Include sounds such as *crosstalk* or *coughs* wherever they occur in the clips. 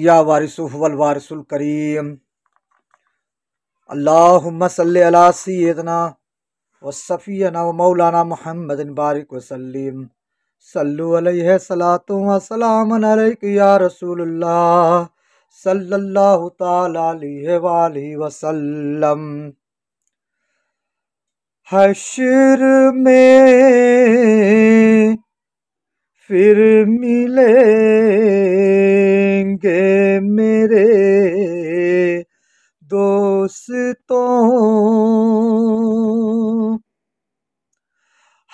या वारिसुल वारिसुल करीम अल्लाहुम्मा सल्ली अला सैयदना व सफ़ीना व मौलाना मोहम्मद बारिक वसल्लिम सल्लु अलैहि सलातु व सलाम अलैक या रसूलुल्लाह सल्लल्लाहु ताला अलैहि व आलिहि वसल्लम हश्र में फिर मिलेंगे मेरे दोस्तों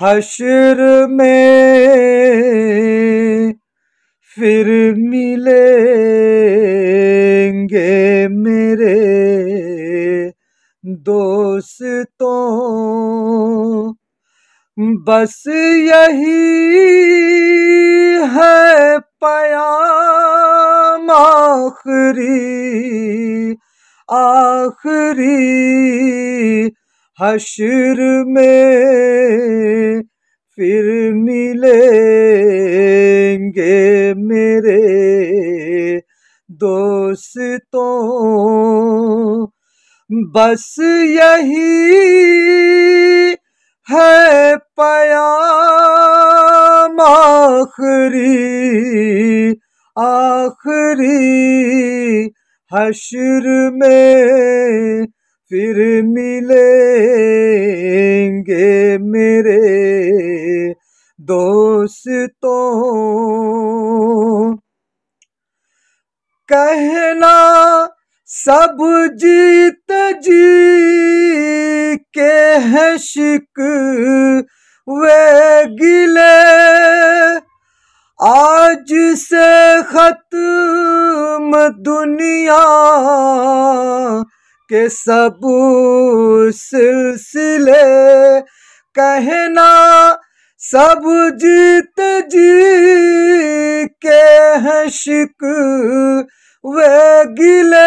हशर में फिर मिलेंगे मेरे दोस्तों बस यही है पयाम आखरी आखरी हशर में फिर मिलेंगे मेरे दोस्तों बस यही है पया आखरी आखरी हशर में फिर मिलेंगे मेरे दोस्तों कहना सब जीत जी के हशिक वे गिले आज से खत्म दुनिया के सब सिलसिले कहना सब जीत जी के हैं शिक वे गिले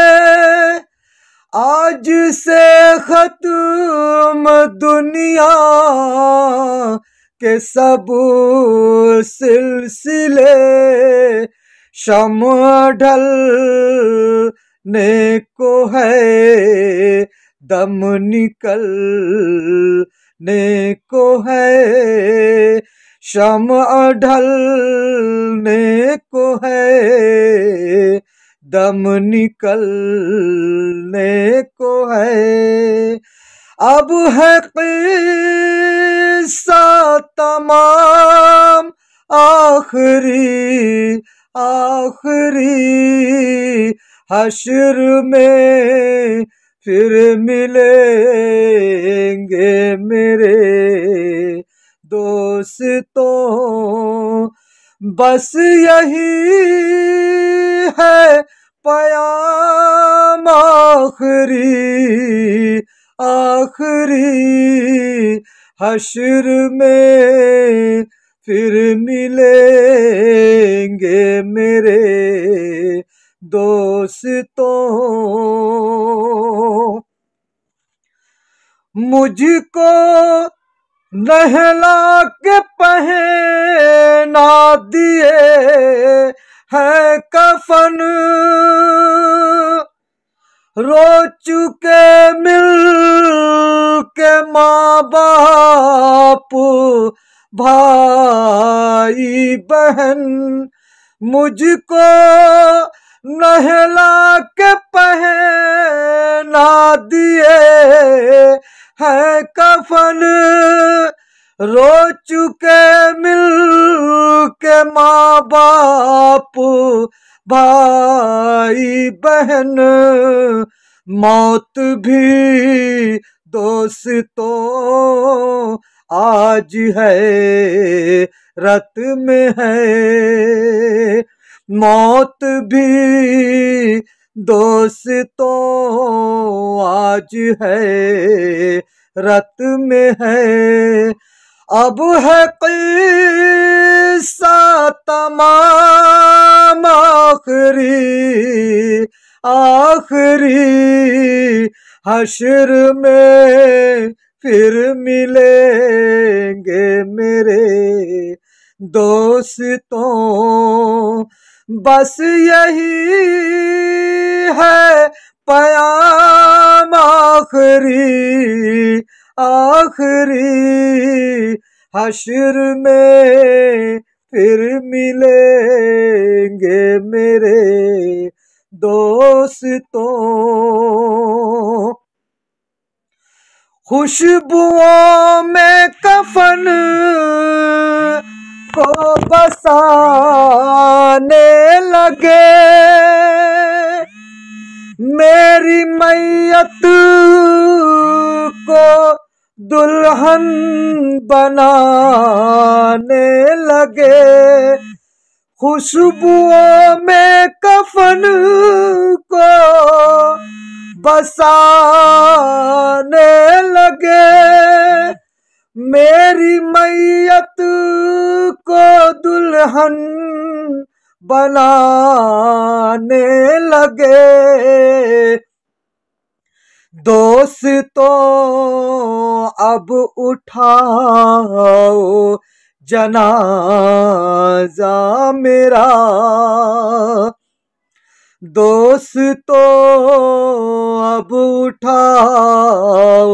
आज से खत्म दुनिया के सब सिलसिले शम ढल ने को है दम निकल ने को है शम ढल ने को है दम निकलने को है अब है तमाम आखरी आखरी हशर में फिर मिलेंगे मेरे दोस्तों बस यही है पयाम आखरी आखरी हशर में फिर मिलेंगे मेरे दोस्तों मुझको नहला के पहना दिए है कफन रो चुके मिल के माँ बाप भाई बहन मुझको नहला के पहना दिए है कफन रो चुके मिल के माँ बाप भाई बहन मौत भी दोस्तों आज है रत में है मौत भी दोस्तों आज है रत में है अब है कैसा तमाम आखिरी आखरी हशर में फिर मिलेंगे मेरे दोस्तों बस यही है पयाम आखरी आखरी हशर में फिर मिलेंगे मेरे दोस्तों खुशबुओं में कफन को तो बसाने लगे मेरी मैयत को दुल्हन बनाने लगे खुशबुओं में कफन को बसाने लगे मेरी मैयत को दुल्हन बनाने लगे दोस्तों तो अब उठाओ जनाजा मेरा दोस्तों तो अब उठाओ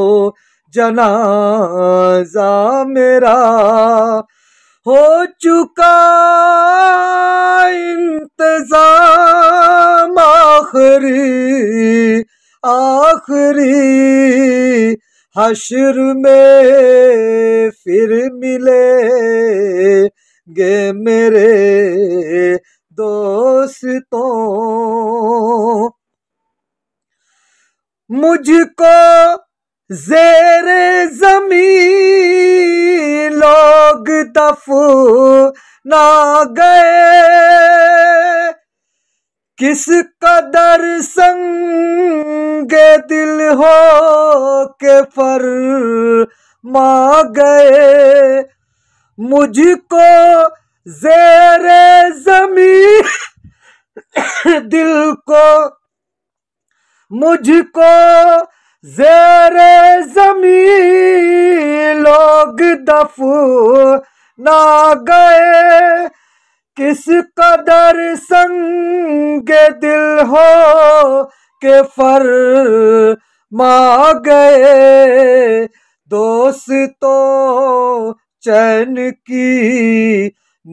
जनाजा मेरा हो चुका इंतज़ाम आखिरी आखरी हशर में फिर मिले गे मेरे दोस्तों मुझको जेर जमी लोग दफू ना गए किस कदर संग दिल हो के फर मा गए मुझको जेरे जमी *coughs* दिल को मुझको जेरे जमी लोग दफू ना गए किस कदर संग दिल हो के फर मा गए दोस्तों तो चैन की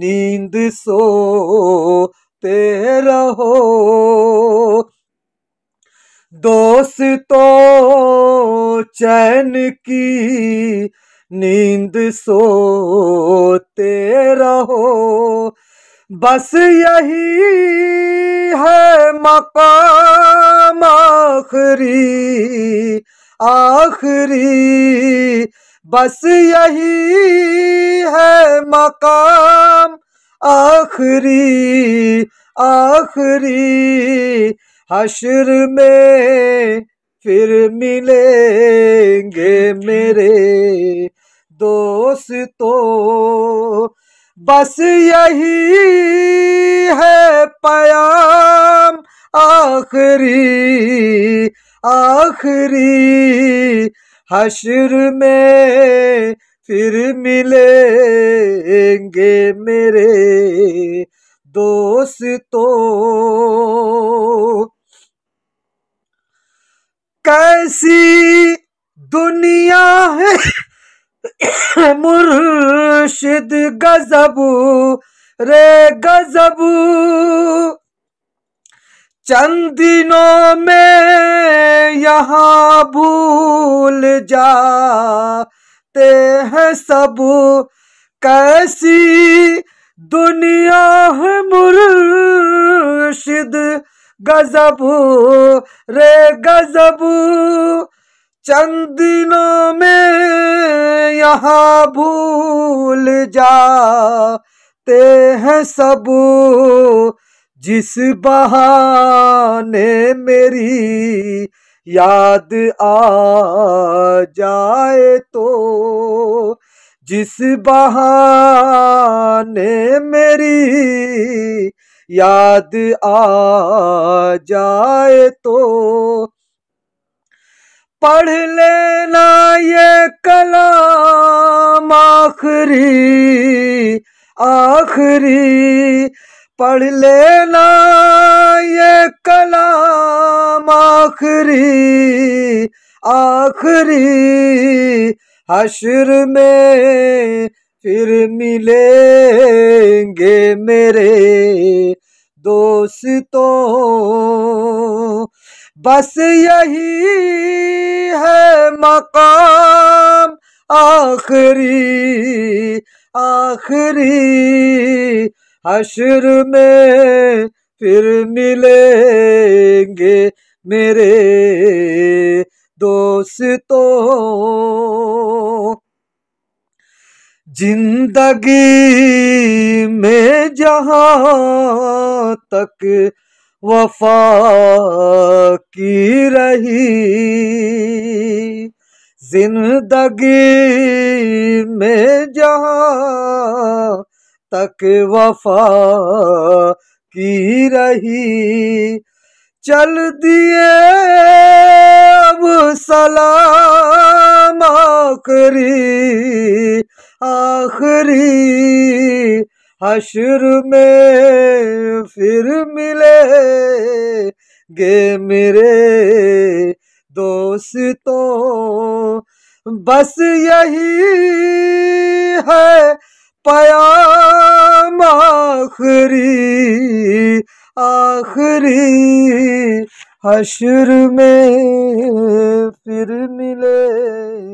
नींद सो ते रहो दोस्तों तो चैन की नींद सो तेरा रहो बस यही है मकाम आखरी आखरी बस यही है मकाम आखरी आखरी हशर में फिर मिलेंगे मेरे दोस्त तो बस यही है पयाम आखिरी आखिरी हशर में फिर मिलेंगे मेरे दोस्तों कैसी दुनिया है मुर्शिद गजबू रे गजबू चंद दिनों में यहाँ भूल जाते हैं सब कैसी दुनिया है मुर्शिद गजबू रे गजबू चंद दिनों में यहाँ भूल जाते हैं सब जिस बहाने मेरी याद आ जाए तो जिस बहाने मेरी याद आ जाए तो पढ़ लेना ये कलाम आखरी आखरी पढ़ लेना ये कलाम आखिरी आखरी हशर में फिर मिलेंगे मेरे दोस्तों बस यही है मकाम आखिरी आखिरी अशर में फिर मिलेंगे मेरे दोस्तों जिंदगी में जहाँ तक वफा की रही जिंदगी में जहाँ तक वफा की रही चल दिए अब सलाम आखरी आखरी हशर में फिर मिले गे मेरे दोस्तों बस यही है पयाम आखरी आखरी हशर में फिर मिले